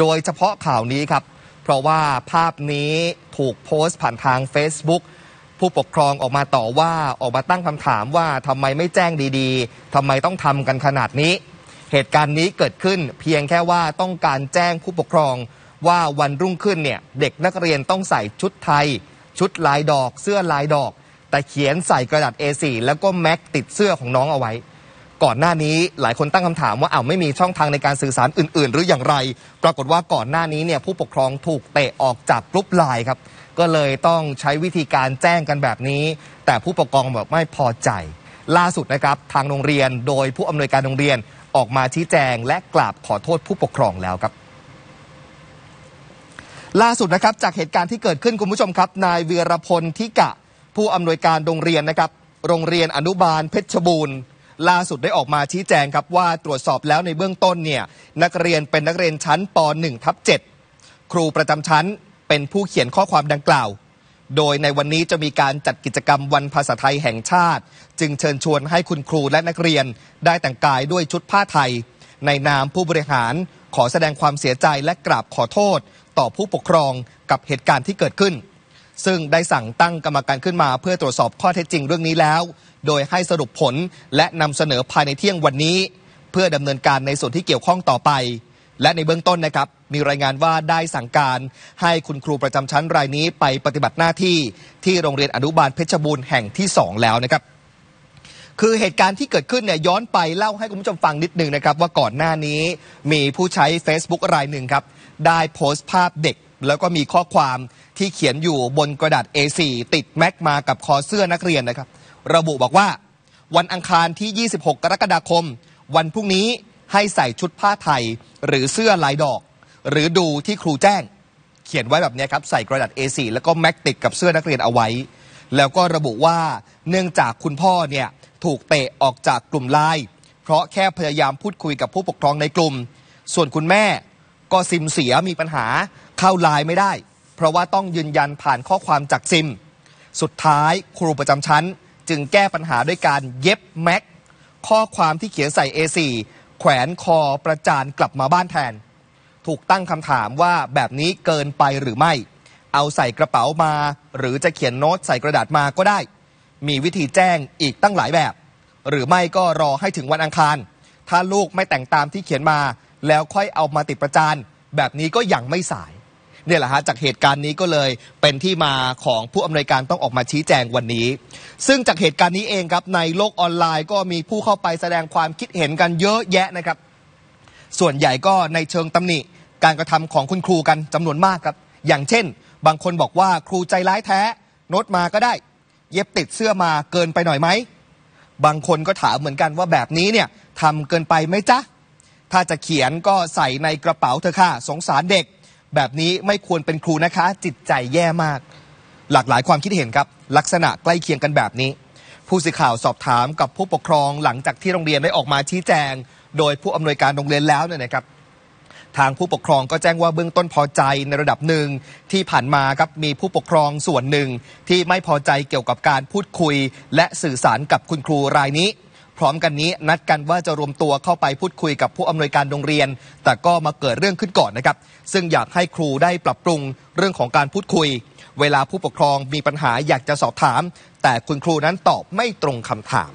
โดยเฉพาะข่าวนี้ครับ เพราะว่าภาพนี้ถูกโพสต์ผ่านทาง Facebook ผู้ปกครองออกมาต่อว่าออกมาตั้งคำถามว่าทำไมไม่แจ้งดีๆ ทำไมต้องทำกันขนาดนี้ เหตุการณ์นี้เกิดขึ้นเพียงแค่ว่าต้องการแจ้งผู้ปกครอง ว่าวันรุ่งขึ้นเนี่ย เด็กนักเรียนต้องใส่ชุดไทย ชุดลายดอกเสื้อลายดอก แต่เขียนใส่กระดาษ A4 แล้วก็แม็กติดเสื้อของน้องเอาไว้ก่อนหน้านี้หลายคนตั้งคำถามว่าอาวไม่มีช่องทางในการสื่อสารอื่นๆ หรืออย่างไร ปรากฏว่าก่อนหน้านี้เนี่ยผู้ปกครองถูกเตะออกจากกลุ่มไลน์ครับก็เลยต้องใช้วิธีการแจ้งกันแบบนี้ แต่ผู้ปกครองแบบไม่พอใจ ล่าสุดนะครับทางโรงเรียนโดยผู้อำนวยการโรงเรียนออกมาชี้แจง และกราบขอโทษผู้ปกครองแล้วครับ ล่าสุดนะครับจากเหตุการณ์ที่เกิดขึ้นคุณผู้ชมครับนายเวียรพลทิกะผู้อำนวยการโรงเรียนนะครับโรงเรียนอนุบาล เพชรบูรณ์ล่าสุดได้ออกมาชี้แจงครับว่าตรวจสอบแล้วในเบื้องต้นเนี่ย นักเรียนเป็นนักเรียนชั้นป .1 ทับ7ครูประจำชั้นเป็นผู้เขียนข้อความดังกล่าว โดยในวันนี้จะมีการจัดกิจกรรมวันภาษาไทยแห่งชาติ จึงเชิญชวนให้คุณครูและนักเรียนได้แต่งกายด้วยชุดผ้าไทย ในนามผู้บริหารขอแสดงความเสียใจและกราบขอโทษต่อผู้ปกครองกับเหตุการณ์ที่เกิดขึ้น ซึ่งได้สั่งตั้งกรรมการขึ้นมา เพื่อตรวจสอบข้อเท็จจริงเรื่องนี้แล้วโดยให้สรุปผลและนำเสนอภายในเที่ยงวันนี้ เพื่อดำเนินการในส่วนที่เกี่ยวข้องต่อไป และในเบื้องต้นนะครับ มีรายงานว่าได้สั่งการให้คุณครูประจำชั้นรายนี้ไปปฏิบัติหน้าที่ที่โรงเรียนอนุบาลเพชรบูรณ์แห่งที่ 2 แล้วนะครับ คือเหตุการณ์ที่เกิดขึ้นเนี่ย ย้อนไปเล่าให้คุณผู้ชมฟังนิดนึงนะครับ ว่าก่อนหน้านี้มีผู้ใช้ Facebook รายหนึ่งครับได้โพสต์ภาพเด็ก แล้วก็มีข้อความที่เขียนอยู่บนกระดาษ A4 ติดแม็กมากับ คอเสื้อนักเรียนนะครับระบุบอกว่า วันอังคารที่ 26 กรกฎาคม วันพรุ่งนี้ให้ใส่ชุดผ้าไทยหรือเสื้อลายดอก หรือดูที่ครูแจ้งเขียนไว้แบบนี้ครับใส่กระดาษ A4 แล้วก็แม็กติดกับเสื้อนักเรียนเอาไว้ แล้วก็ระบุว่า เนื่องจากคุณพ่อเนี่ยถูกเตะออกจากกลุ่มไลน์เพราะแค่พยายามพูดคุยกับผู้ปกครองในกลุ่ม ส่วนคุณแม่ก็ซิมเสียมีปัญหาเข้าไลน์ไม่ได้เพราะว่าต้องยืนยันผ่านข้อความจากซิม สุดท้ายครูประจำชั้นจึงแก้ปัญหาด้วยการเย็บแม็ก ข้อความที่เขียนใส่ A4 แขวนคอประจานกลับมาบ้านแทน ถูกตั้งคำถามว่าแบบนี้เกินไปหรือไม่ เอาใส่กระเป๋ามา หรือจะเขียนโน้ตใส่กระดาษมาก็ได้ มีวิธีแจ้งอีกตั้งหลายแบบ หรือไม่ก็รอให้ถึงวันอังคาร ถ้าลูกไม่แต่งตามที่เขียนมา แล้วค่อยเอามาติดประจานแบบนี้ก็ยังไม่สายเนี่ยแหละฮะจากเหตุการณ์นี้ก็เลยเป็นที่มาของผู้อำนวยการต้องออกมาชี้แจงวันนี้ ซึ่งจากเหตุการณ์นี้เองครับในโลกออนไลน์ ก็มีผู้เข้าไปแสดงความคิดเห็นกันเยอะแยะนะครับส่วนใหญ่ก็ในเชิงตำหนิการกระทำของคุณครูกันจำนวนมากครับอย่างเช่นบางคนบอกว่าครูใจร้ายแท้โนดมาก็ได้ เย็บติดเสื้อมาเกินไปหน่อยไหมบางคนก็ถามเหมือนกันว่าแบบนี้เนี่ยทำเกินไปไหมจ๊ะถ้าจะเขียนก็ใส่ในกระเป๋าเธอค่ะสงสารเด็กแบบนี้ไม่ควรเป็นครูนะคะจิตใจแย่มาก หลากหลายความคิดเห็นครับลักษณะใกล้เคียงกันแบบนี้ ผู้สื่อข่าวสอบถามกับผู้ปกครองหลังจากที่โรงเรียนได้ออกมาชี้แจง โดยผู้อำนวยการโรงเรียนแล้วเนี่ยนะครับ ทางผู้ปกครองก็แจ้งว่าเบื้องต้นพอใจในระดับหนึ่งที่ผ่านมาครับมีผู้ปกครองส่วนหนึ่งที่ไม่พอใจเกี่ยวกับการพูดคุย และสื่อสารกับคุณครูรายนี้พร้อมกันนี้นัดกันว่าจะรวมตัวเข้าไปพูดคุยกับผู้อำนวยการโรงเรียน แต่ก็มาเกิดเรื่องขึ้นก่อนนะครับ ซึ่งอยากให้ครูได้ปรับปรุงเรื่องของการพูดคุย เวลาผู้ปกครองมีปัญหาอยากจะสอบถาม แต่คุณครูนั้นตอบไม่ตรงคำถาม